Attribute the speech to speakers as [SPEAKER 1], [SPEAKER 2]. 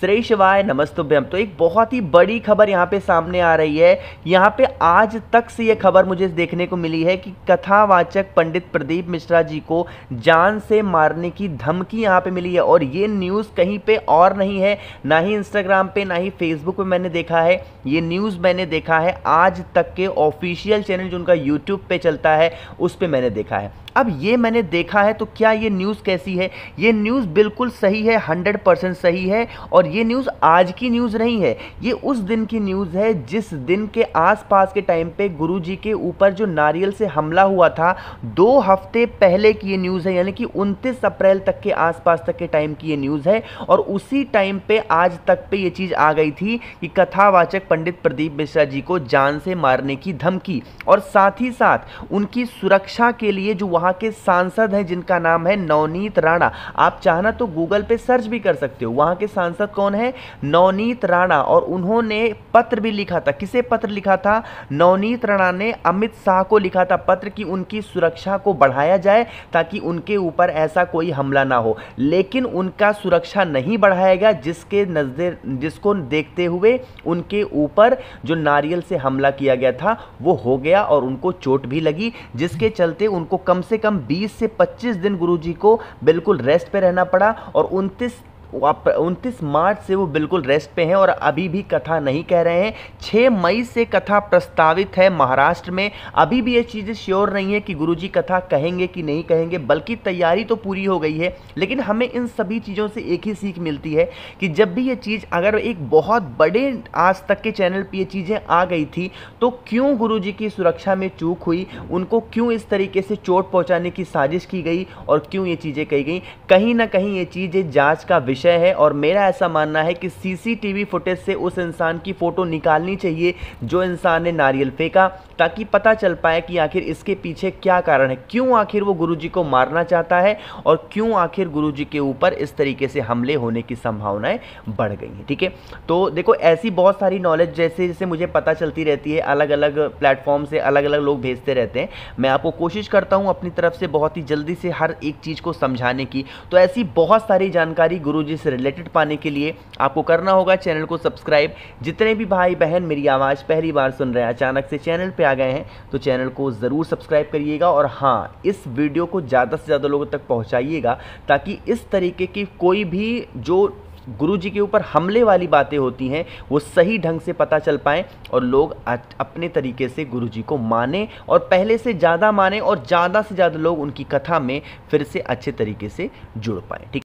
[SPEAKER 1] श्री शिवाय नमस्तुभ्यम तो एक बहुत ही बड़ी खबर यहाँ पे सामने आ रही है यहाँ पे आज तक से ये खबर मुझे देखने को मिली है कि कथावाचक पंडित प्रदीप मिश्रा जी को जान से मारने की धमकी यहाँ पे मिली है और ये न्यूज़ कहीं पे और नहीं है ना ही इंस्टाग्राम पे ना ही फेसबुक पे मैंने देखा है ये न्यूज़ मैंने देखा है आज तक के ऑफिशियल चैनल जो उनका यूट्यूब पे चलता है उस पर मैंने देखा है अब ये मैंने देखा है तो क्या ये न्यूज़ कैसी है ये न्यूज़ बिल्कुल सही है हंड्रेड परसेंट सही है और ये न्यूज़ आज की न्यूज़ नहीं है ये उस दिन की न्यूज़ है जिस दिन के आसपास के टाइम पे गुरु जी के ऊपर जो नारियल से हमला हुआ था दो हफ्ते पहले की ये न्यूज़ है यानी कि उनतीस अप्रैल तक के आसपास तक के टाइम की ये न्यूज़ है और उसी टाइम पर आज तक पर यह चीज़ आ गई थी कि कथावाचक पंडित प्रदीप मिश्रा जी को जान से मारने की धमकी और साथ ही साथ उनकी सुरक्षा के लिए जो वहाँ के सांसद हैं जिनका नाम है नवनीत राणा आप चाहना तो गूगल पे सर्च भी कर सकते हो वहाँ के सांसद कौन है नवनीत राणा और उन्होंने पत्र भी लिखा था किसे पत्र लिखा था नवनीत राणा ने अमित शाह को लिखा था पत्र कि उनकी सुरक्षा को बढ़ाया जाए ताकि उनके ऊपर ऐसा कोई हमला ना हो लेकिन उनका सुरक्षा नहीं बढ़ाया गया जिसके नज़र जिसको देखते हुए उनके ऊपर जो नारियल से हमला किया गया था वो हो गया और उनको चोट भी लगी जिसके चलते उनको कम से कम 20 से 25 दिन गुरुजी को बिल्कुल रेस्ट पे रहना पड़ा और 29 उनतीस मार्च से वो बिल्कुल रेस्ट पे हैं और अभी भी कथा नहीं कह रहे हैं 6 मई से कथा प्रस्तावित है महाराष्ट्र में अभी भी ये चीज़ें श्योर नहीं है कि गुरुजी कथा कहेंगे कि नहीं कहेंगे बल्कि तैयारी तो पूरी हो गई है लेकिन हमें इन सभी चीज़ों से एक ही सीख मिलती है कि जब भी ये चीज़ अगर एक बहुत बड़े आज तक के चैनल पर ये चीज़ें आ गई थी तो क्यों गुरु की सुरक्षा में चूक हुई उनको क्यों इस तरीके से चोट पहुँचाने की साजिश की गई और क्यों ये चीज़ें कही गई कहीं ना कहीं ये चीज़ें जाँच का विषय विषय है और मेरा ऐसा मानना है कि सीसीटीवी फुटेज से उस इंसान की फ़ोटो निकालनी चाहिए जो इंसान ने नारियल फेंका ताकि पता चल पाए कि आखिर इसके पीछे क्या कारण है क्यों आखिर वो गुरु को मारना चाहता है और क्यों आखिर गुरु के ऊपर इस तरीके से हमले होने की संभावनाएँ बढ़ गई हैं ठीक है तो देखो ऐसी बहुत सारी नॉलेज जैसे जैसे मुझे पता चलती रहती है अलग अलग प्लेटफॉर्म से अलग अलग लोग भेजते रहते हैं मैं आपको कोशिश करता हूँ अपनी तरफ से बहुत ही जल्दी से हर एक चीज़ को समझाने की तो ऐसी बहुत सारी जानकारी गुरु टेक्नोलॉजी से रिलेटेड पाने के लिए आपको करना होगा चैनल को सब्सक्राइब जितने भी भाई बहन मेरी आवाज़ पहली बार सुन रहे हैं अचानक से चैनल पर आ गए हैं तो चैनल को ज़रूर सब्सक्राइब करिएगा और हाँ इस वीडियो को ज़्यादा से ज़्यादा लोगों तक पहुँचाइएगा ताकि इस तरीके की कोई भी जो गुरु जी के ऊपर हमले वाली बातें होती हैं वो सही ढंग से पता चल पाएँ और लोग अपने तरीके से गुरु जी को माने और पहले से ज़्यादा माने और ज़्यादा से ज़्यादा लोग उनकी कथा में फिर से अच्छे तरीके से जुड़ पाएँ ठीक